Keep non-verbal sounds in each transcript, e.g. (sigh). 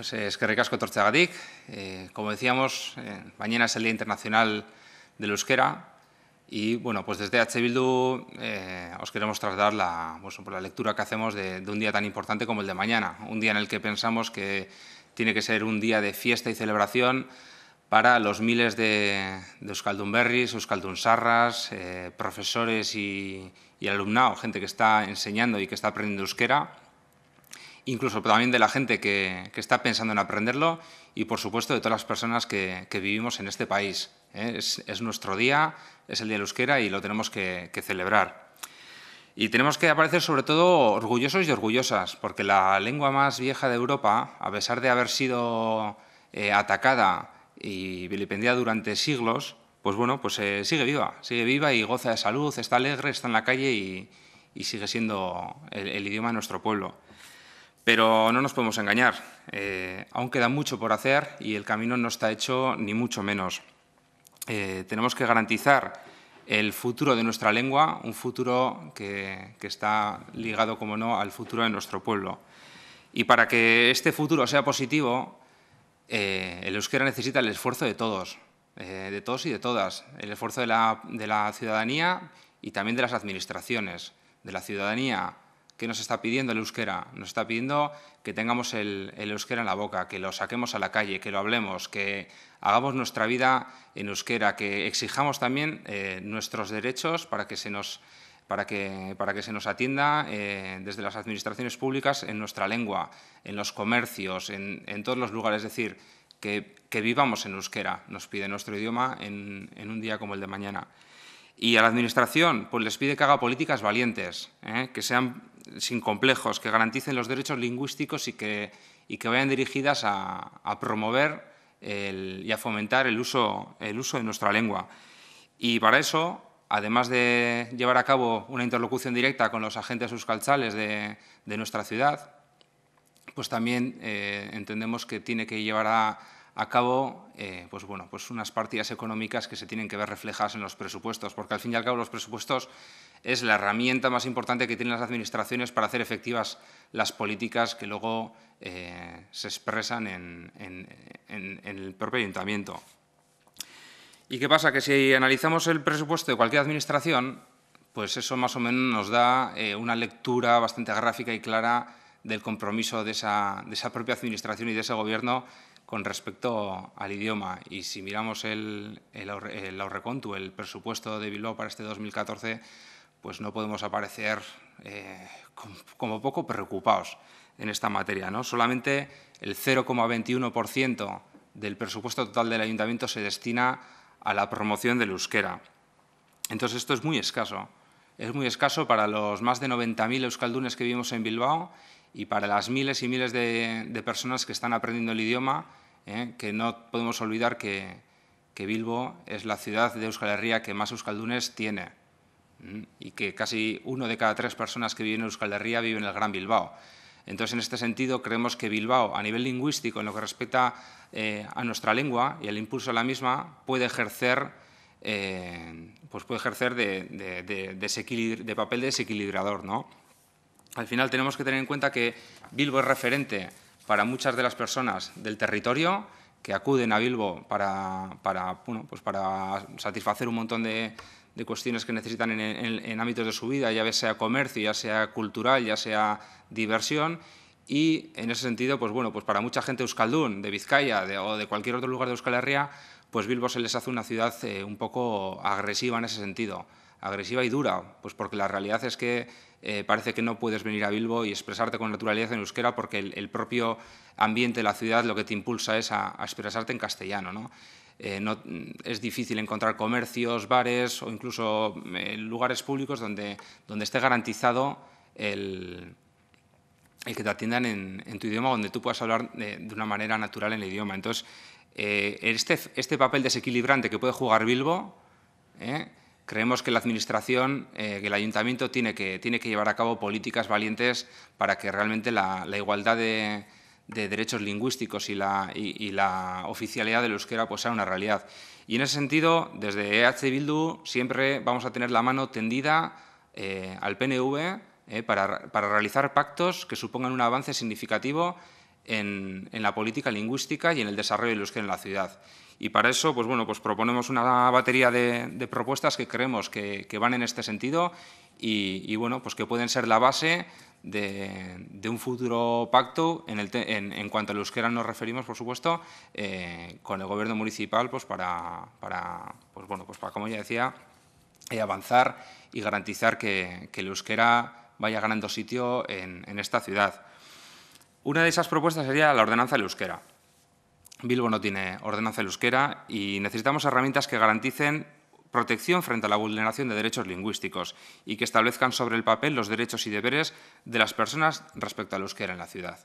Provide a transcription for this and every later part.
Pues, eh, es que Eh, como decíamos, eh, mañana es el Día Internacional del Euskera y, bueno, pues desde H. Bildu eh, os queremos trasladar la, pues, la lectura que hacemos de, un día tan importante como el de mañana, un día en el que pensamos que tiene que ser un día de fiesta y celebración para los miles de, de Euskaldunberris, sarras profesores y, y alumnado, gente que está enseñando y que está aprendiendo euskera incluso también de la gente que, está pensando en aprenderlo y, por supuesto, de todas las personas que, vivimos en este país. ¿eh? Es, nuestro día, es el Día de Euskera y lo tenemos que, celebrar. Y tenemos que aparecer sobre todo orgullosos y orgullosas, porque la lengua más vieja de Europa, a pesar de haber sido eh, atacada y vilipendiada durante siglos, pues bueno, pues eh, sigue viva, sigue viva y goza de salud, está alegre, está en la calle y, sigue siendo el idioma de nuestro pueblo. Pero no nos podemos engañar, eh, aún queda mucho por hacer y el camino no está hecho ni mucho menos. Eh, tenemos que garantizar el futuro de nuestra lengua, un futuro que, está ligado, como no, al futuro de nuestro pueblo. Y para que este futuro sea positivo, eh, el euskera necesita el esfuerzo de todos, de todos y de todas, el esfuerzo de la, de la ciudadanía y también de las administraciones, de la ciudadanía ¿Qué nos está pidiendo el euskera? Nos está pidiendo que tengamos el, el, euskera en la boca, que lo saquemos a la calle, que lo hablemos, que hagamos nuestra vida en euskera, que exijamos también eh, nuestros derechos para que se nos, para para que se nos atienda eh, desde las administraciones públicas en nuestra lengua, en los comercios, en, todos los lugares. Es decir, que, vivamos en euskera, nos pide nuestro idioma en un día como el de mañana. Y a la Administración pues les pide que haga políticas valientes, ¿eh? que sean sin complejos, que garanticen los derechos lingüísticos y que, que vayan dirigidas a, promover el, y a fomentar el uso, el uso de nuestra lengua. Y para eso, además de llevar a cabo una interlocución directa con los agentes sus de, de nuestra ciudad, pues también eh, entendemos que tiene que llevar a, a cabo eh, pues bueno, pues unas partidas económicas que se tienen que ver reflejadas en los presupuestos, porque al fin y al cabo los presupuestos es la herramienta más importante que tienen las administraciones para hacer efectivas las políticas que luego eh, se expresan en, el propio ayuntamiento. ¿Y qué pasa? Que si analizamos el presupuesto de cualquier administración, pues eso más o menos nos da eh, una lectura bastante gráfica y clara del compromiso de esa, de esa propia administración y de ese gobierno con respecto al idioma, y si miramos el, el, el presupuesto de Bilbao para este 2014, pues no podemos aparecer eh, como poco preocupados en esta materia. ¿no? Solamente el 0,21% del presupuesto total del ayuntamiento se destina a la promoción del euskera. Entonces esto es muy escaso. Es muy escaso para los más de 90.000 euskaldunes que vivimos en Bilbao y para las miles y miles de, personas que están aprendiendo el idioma, ¿eh? que no podemos olvidar que, que, Bilbo es la ciudad de Euskal Herria que más euskaldunes tiene y que casi uno de cada tres personas que viven en Euskal Herria vive en el Gran Bilbao. Entonces, en este sentido, creemos que Bilbao, a nivel lingüístico, en lo que respecta eh, a nuestra lengua y al impulso a la misma, puede ejercer, eh, pues puede ejercer de, papel desequilibrador, ¿no? Al final tenemos que tener en cuenta que Bilbo es referente para muchas de las personas del territorio que acuden a Bilbo para, pues satisfacer un montón de, cuestiones que necesitan en, ámbitos de su vida, ya sea comercio, ya sea cultural, ya sea diversión. Y en ese sentido, pues bueno, pues para mucha gente de Euskaldun, de Vizcaya o de cualquier otro lugar de Euskal Herria, pues Bilbo se les hace una ciudad eh, un poco agresiva en ese sentido agresiva y dura, pues porque la realidad es que eh, parece que no puedes venir a Bilbo y expresarte con naturalidad en euskera porque el, propio ambiente de la ciudad lo que te impulsa es a, expresarte en castellano. Eh, ¿no? es difícil encontrar comercios, bares o incluso eh, lugares públicos donde, donde esté garantizado el, que te atiendan en, tu idioma, donde tú puedas hablar de, una manera natural en el idioma. Entonces, este, este papel desequilibrante que puede jugar Bilbo creemos que la Administración, eh, que el Ayuntamiento tiene que, tiene que llevar a cabo políticas valientes para que realmente la, igualdad de, derechos lingüísticos y la, la oficialidad del euskera pues, sea una realidad. Y en ese sentido, desde EH Bildu siempre vamos a tener la mano tendida eh, al PNV eh, para, realizar pactos que supongan un avance significativo en, en la política lingüística y en el desarrollo del euskera en la ciudad. Y para eso, pues bueno, pues proponemos una batería de, propuestas que creemos que, van en este sentido y, bueno, pues que pueden ser la base de, un futuro pacto en, el en, cuanto a euskera nos referimos, por supuesto, eh, con el gobierno municipal, pues para, pues bueno, pues para como ya decía, eh, avanzar y garantizar que, que, el euskera vaya ganando sitio en, esta ciudad. Una de esas propuestas sería la ordenanza del euskera. Bilbo no tiene ordenanza euskera y necesitamos herramientas que garanticen protección frente a la vulneración de derechos lingüísticos y que establezcan sobre el papel los derechos y deberes de las personas respecto al euskera en la ciudad.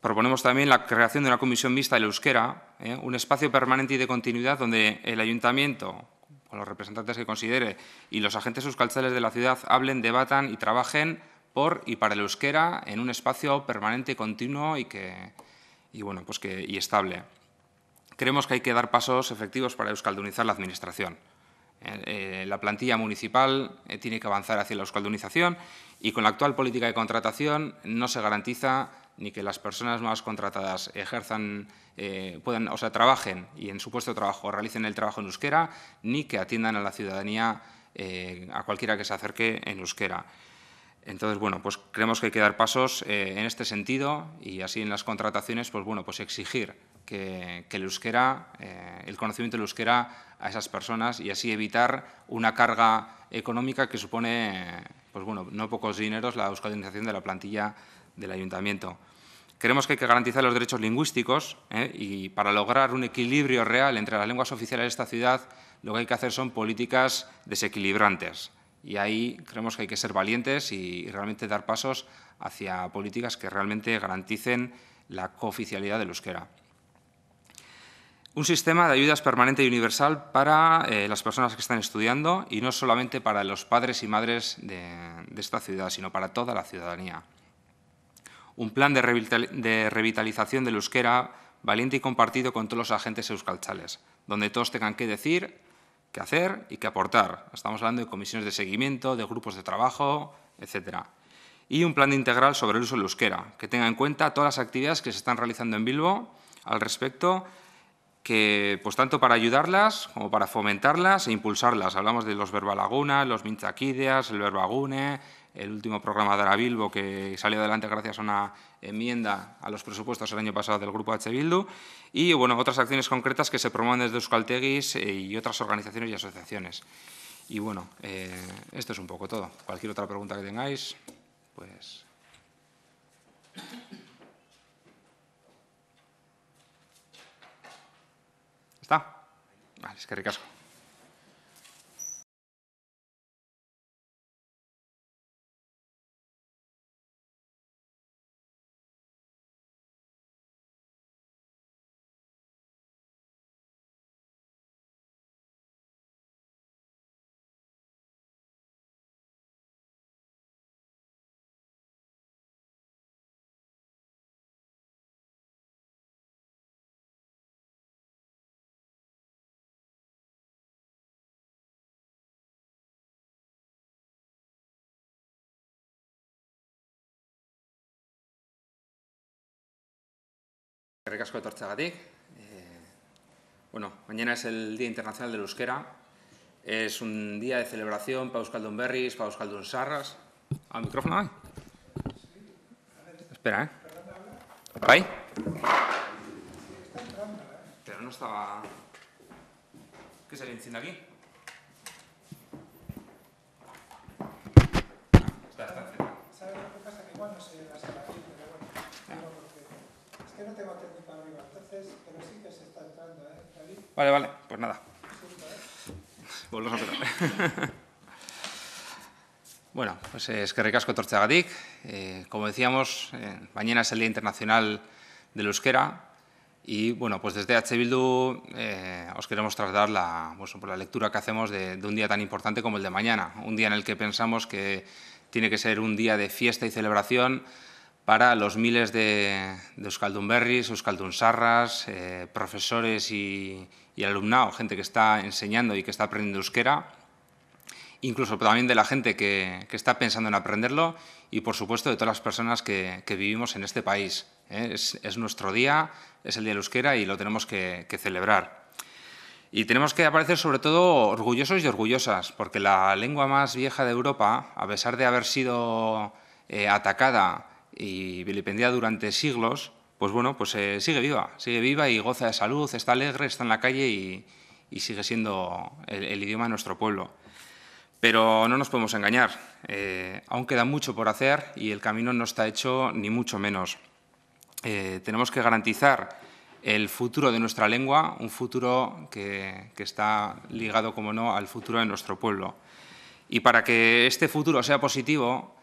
Proponemos también la creación de una comisión mixta del euskera, ¿eh? un espacio permanente y de continuidad donde el ayuntamiento, con los representantes que considere, y los agentes euskaltzales de la ciudad hablen, debatan y trabajen por y para el euskera en un espacio permanente, continuo y que, y, bueno, pues que, y estable. Creemos que hay que dar pasos efectivos para euskaldunizar la Administración. Eh, eh, la plantilla municipal eh, tiene que avanzar hacia la euskaldunización y con la actual política de contratación no se garantiza ni que las personas más contratadas ejerzan, puedan, o sea, trabajen y en su puesto de trabajo realicen el trabajo en euskera, ni que atiendan a la ciudadanía, a cualquiera que se acerque en euskera. Entonces, bueno, pues creemos que hay que dar pasos eh, en este sentido y así en las contrataciones, pues bueno, pues exigir que, el eh, el conocimiento del euskera a esas personas y así evitar una carga económica que supone, pues bueno, no pocos dineros la euskaldinización de la plantilla del ayuntamiento. Creemos que hay que garantizar los derechos lingüísticos eh, y para lograr un equilibrio real entre las lenguas oficiales de esta ciudad, lo que hay que hacer son políticas desequilibrantes. Y ahí creemos que hay que ser valientes y realmente dar pasos hacia políticas que realmente garanticen la cooficialidad del euskera. Un sistema de ayudas permanente y universal para eh, las personas que están estudiando y no solamente para los padres y madres de, esta ciudad, sino para toda la ciudadanía. Un plan de, de revitalización del euskera valiente y compartido con todos los agentes euskalchales, donde todos tengan que decir que hacer y que aportar. Estamos hablando de comisiones de seguimiento, de grupos de trabajo, etc. Y un plan integral sobre el uso del euskera, que tenga en cuenta todas las actividades que se están realizando en Bilbo al respecto, que pues tanto para ayudarlas como para fomentarlas e impulsarlas. Hablamos de los Verbalaguna, los minzaquídeas, el verbagune, el último programa de Aravilbo que salió adelante gracias a una enmienda a los presupuestos el año pasado del Grupo H. Bildu, y bueno, otras acciones concretas que se promueven desde Euskalteguis eh, y otras organizaciones y asociaciones. Y bueno, eh, esto es un poco todo. Cualquier otra pregunta que tengáis, pues... ¿Está? Vale, es que ricasco. Ricasco de etortzagatik. Eh, bueno, mañana es el Día Internacional del Euskera. Es un día de celebración para Euskaldun Berris, para Euskaldun Sarras. ¿Al micrófono? Ahí? Espera, ¿eh? ¿Ahí? Pero no estaba... ¿Qué se le enciende aquí? Está, está. ¿Sabes pasa? Que igual no se no tengo entonces, pero sí que se está entrando, ¿eh, Vale, vale, pues nada. ¿eh? (laughs) bueno, pues eh, es que recasco Torchagadic. Eh, como decíamos, mañana es el Día Internacional del Euskera y, bueno, pues desde H. Bildu os queremos trasladar la, pues, por la lectura que hacemos de un día tan importante como el de mañana, un día en el que pensamos que tiene que ser un día de fiesta y celebración para los miles de, de Euskaldunberris, Euskaldunsarras, eh, profesores y, y alumnado, gente que está enseñando y que está aprendiendo euskera, incluso también de la gente que, está pensando en aprenderlo y, por supuesto, de todas las personas que, vivimos en este país. ¿eh? Es, nuestro día, es el Día de Euskera y lo tenemos que, celebrar. Y tenemos que aparecer sobre todo orgullosos y orgullosas, porque la lengua más vieja de Europa, a pesar de haber sido eh, atacada y vilipendiada durante siglos, pues bueno, pues eh, sigue viva, sigue viva y goza de salud, está alegre, está en la calle y, y sigue siendo el, idioma de nuestro pueblo. Pero no nos podemos engañar, eh, aún queda mucho por hacer y el camino no está hecho ni mucho menos. Eh, tenemos que garantizar el futuro de nuestra lengua, un futuro que, que está ligado, como no, al futuro de nuestro pueblo. Y para que este futuro sea positivo,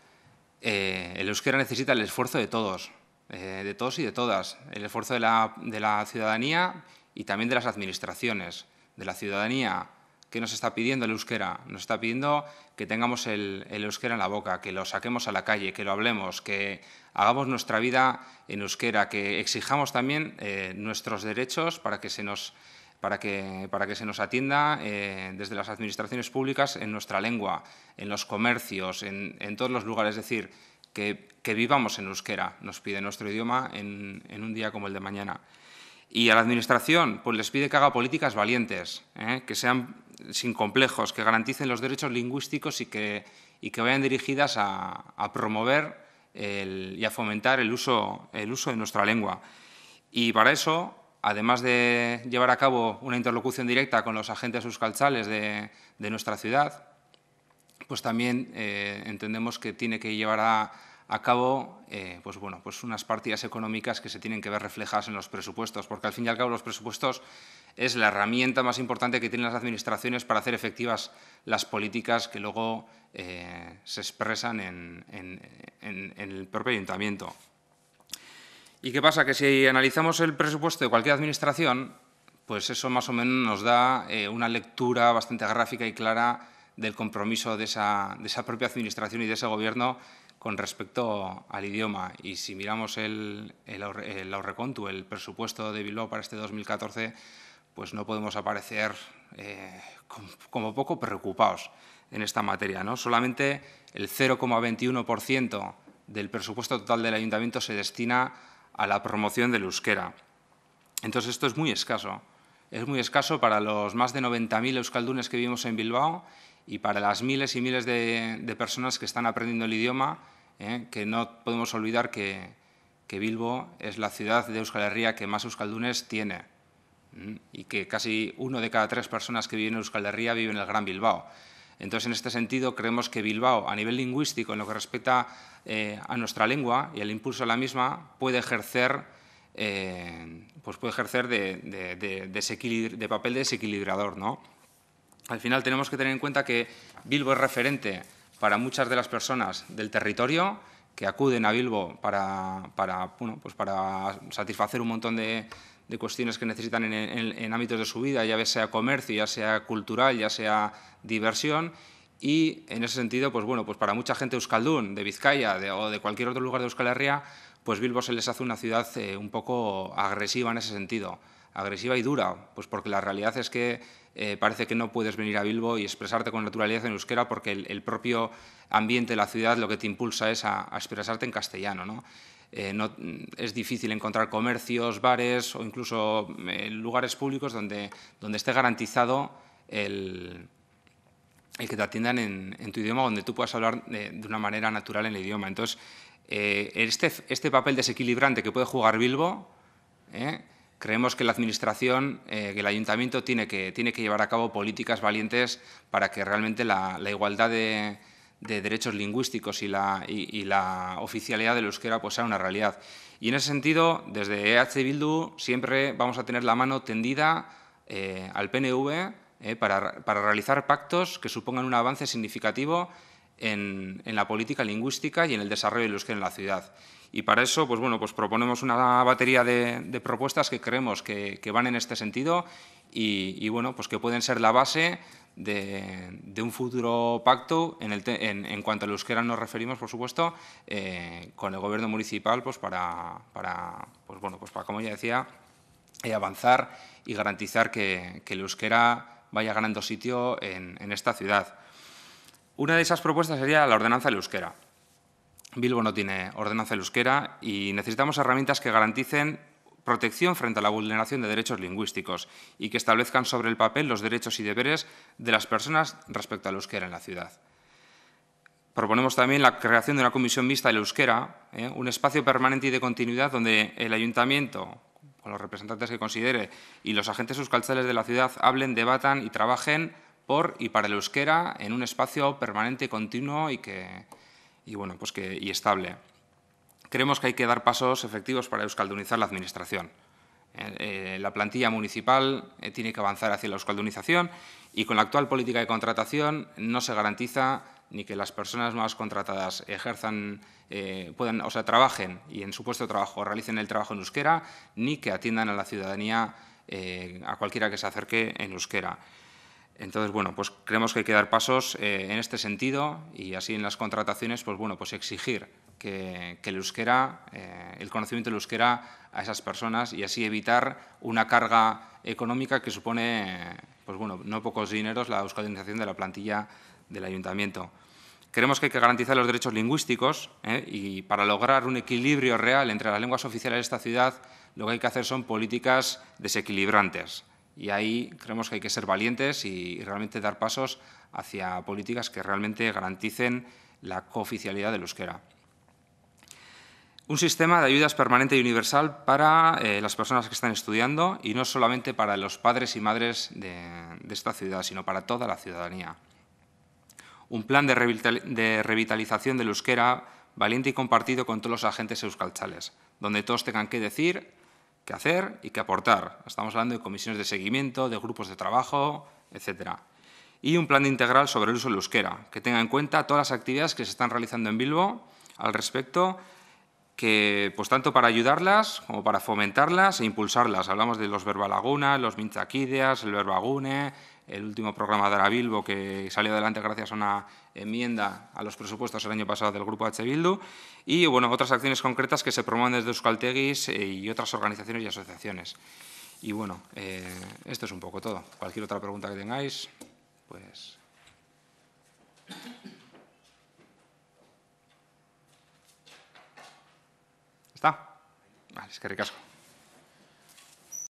eh, el euskera necesita el esfuerzo de todos, eh, de todos y de todas, el esfuerzo de la, ciudadanía y también de las administraciones, de la ciudadanía que nos está pidiendo el euskera, nos está pidiendo que tengamos el, euskera en la boca, que lo saquemos a la calle, que lo hablemos, que hagamos nuestra vida en euskera, que exijamos también eh, nuestros derechos para que se nos para que, para que se nos atienda eh, desde las administraciones públicas en nuestra lengua, en los comercios, en, todos los lugares. Es decir, que, vivamos en euskera, nos pide nuestro idioma en, un día como el de mañana. Y a la Administración, pues les pide que haga políticas valientes, eh, que sean sin complejos, que garanticen los derechos lingüísticos y que, que vayan dirigidas a, promover y a fomentar el uso, el uso de nuestra lengua. Y para eso además de llevar a cabo una interlocución directa con los agentes sus de, de nuestra ciudad, pues también eh, entendemos que tiene que llevar a, cabo eh, pues bueno, pues unas partidas económicas que se tienen que ver reflejadas en los presupuestos, porque al fin y al cabo los presupuestos es la herramienta más importante que tienen las administraciones para hacer efectivas las políticas que luego eh, se expresan en el propio ayuntamiento. ¿Y qué pasa? Que si analizamos el presupuesto de cualquier administración, pues eso más o menos nos da eh, una lectura bastante gráfica y clara del compromiso de esa, de esa, propia administración y de ese gobierno con respecto al idioma. Y si miramos el, el, el el presupuesto de Bilbao para este 2014, pues no podemos aparecer eh, como, poco preocupados en esta materia. ¿no? Solamente el 0,21% del presupuesto total del ayuntamiento se destina a la promoción del euskera. Entonces esto es muy escaso. Es muy escaso para los más de 90.000 euskaldunes que vivimos en Bilbao y para las miles y miles de, personas que están aprendiendo el idioma, ¿eh? que no podemos olvidar que, que, Bilbo es la ciudad de Euskal Herria que más euskaldunes tiene y que casi uno de cada tres personas que viven en Euskal Herria vive en el Gran Bilbao. Entonces, en este sentido, creemos que Bilbao, a nivel lingüístico, en lo que respecta eh, a nuestra lengua y al impulso a la misma, puede ejercer, eh, pues puede ejercer de, de, papel de desequilibrador. ¿no? Al final, tenemos que tener en cuenta que Bilbo es referente para muchas de las personas del territorio que acuden a Bilbo para, para, bueno, pues para satisfacer un montón de, de cuestiones que necesitan en, ámbitos de su vida, ya sea comercio, ya sea cultural, ya sea diversión. Y en ese sentido, pues bueno, pues para mucha gente Euskaldun, de Vizcaya o de cualquier otro lugar de Euskal Herria, pues Bilbo se les hace una ciudad eh, un poco agresiva en ese sentido, agresiva y dura, pues porque la realidad es que eh, parece que no puedes venir a Bilbo y expresarte con naturalidad en euskera porque el, propio ambiente de la ciudad lo que te impulsa es a, a expresarte en castellano, ¿no? Eh, no, mm, es difícil encontrar comercios, bares o incluso mm, eh, lugares públicos donde, donde esté garantizado el, que te atiendan en, tu idioma, donde tú puedas hablar eh, de, una manera natural en el idioma. Entonces, este, este, papel desequilibrante que puede jugar Bilbo, creemos que la Administración, que el Ayuntamiento tiene que, tiene que llevar a cabo políticas valientes para que realmente la igualdad de de derechos lingüísticos y la, y, la oficialidad del euskera pues, sea una realidad. Y en ese sentido, desde EH Bildu siempre vamos a tener la mano tendida eh, al PNV eh, para, realizar pactos que supongan un avance significativo en, la política lingüística y en el desarrollo del euskera en la ciudad. Y para eso, pues bueno, pues proponemos una batería de, propuestas que creemos que, van en este sentido y, y bueno, pues que pueden ser la base de, un futuro pacto en, el en, en, cuanto al euskera nos referimos, por supuesto, eh, con el gobierno municipal pues para, para, pues bueno, pues para, como ya decía, eh, avanzar y garantizar que, que, euskera vaya ganando sitio en, en esta ciudad. Una de esas propuestas sería la ordenanza del euskera. Bilbo no tiene ordenanza del euskera y necesitamos herramientas que garanticen protección frente a la vulneración de derechos lingüísticos y que establezcan sobre el papel los derechos y deberes de las personas respecto a al euskera en la ciudad. Proponemos también la creación de una comisión mixta del euskera, ¿eh? un espacio permanente y de continuidad donde el ayuntamiento, con los representantes que considere, y los agentes euskaltzales de la ciudad hablen, debatan y trabajen por y para el euskera en un espacio permanente, continuo y, que, y, bueno, pues que, y estable creemos que hay que dar pasos efectivos para euskaldunizar la Administración. Eh, eh, la plantilla municipal eh, tiene que avanzar hacia la euskaldunización y con la actual política de contratación no se garantiza ni que las personas más contratadas ejerzan, puedan, o sea, trabajen y en su puesto de trabajo realicen el trabajo en euskera, ni que atiendan a la ciudadanía a cualquiera que se acerque en euskera. Entonces, bueno, pues creemos que hay que dar pasos eh, en este sentido y así en las contrataciones, pues bueno, pues exigir que, el eh, el conocimiento del euskera a esas personas y así evitar una carga económica que supone, pues bueno, no pocos dineros la euskaldenización de la plantilla del ayuntamiento. Creemos que hay que garantizar los derechos lingüísticos eh, y para lograr un equilibrio real entre las lenguas oficiales de esta ciudad, lo que hay que hacer son políticas desequilibrantes y ahí creemos que hay que ser valientes y, realmente dar pasos hacia políticas que realmente garanticen la cooficialidad del euskera. Un sistema de ayudas permanente y universal para eh, las personas que están estudiando y no solamente para los padres y madres de, esta ciudad, sino para toda la ciudadanía. Un plan de, revitalización de revitalización del euskera valiente y compartido con todos los agentes euskalchales, donde todos tengan que decir que hacer y que aportar. Estamos hablando de comisiones de seguimiento, de grupos de trabajo, etcétera. Y un plan integral sobre el uso del euskera, que tenga en cuenta todas las actividades que se están realizando en Bilbo al respecto, que pues tanto para ayudarlas como para fomentarlas e impulsarlas. Hablamos de los verbalagunas, los minzaquídeas, el verbagune, el último programa de Arabilbo que salió adelante gracias a una enmienda a los presupuestos el año pasado del Grupo H. Bildu y bueno, otras acciones concretas que se promueven desde Euskalteguis eh, y otras organizaciones y asociaciones. Y bueno, eh, esto es un poco todo. Cualquier otra pregunta que tengáis, pues... ¿Está? Vale, es que ricasco.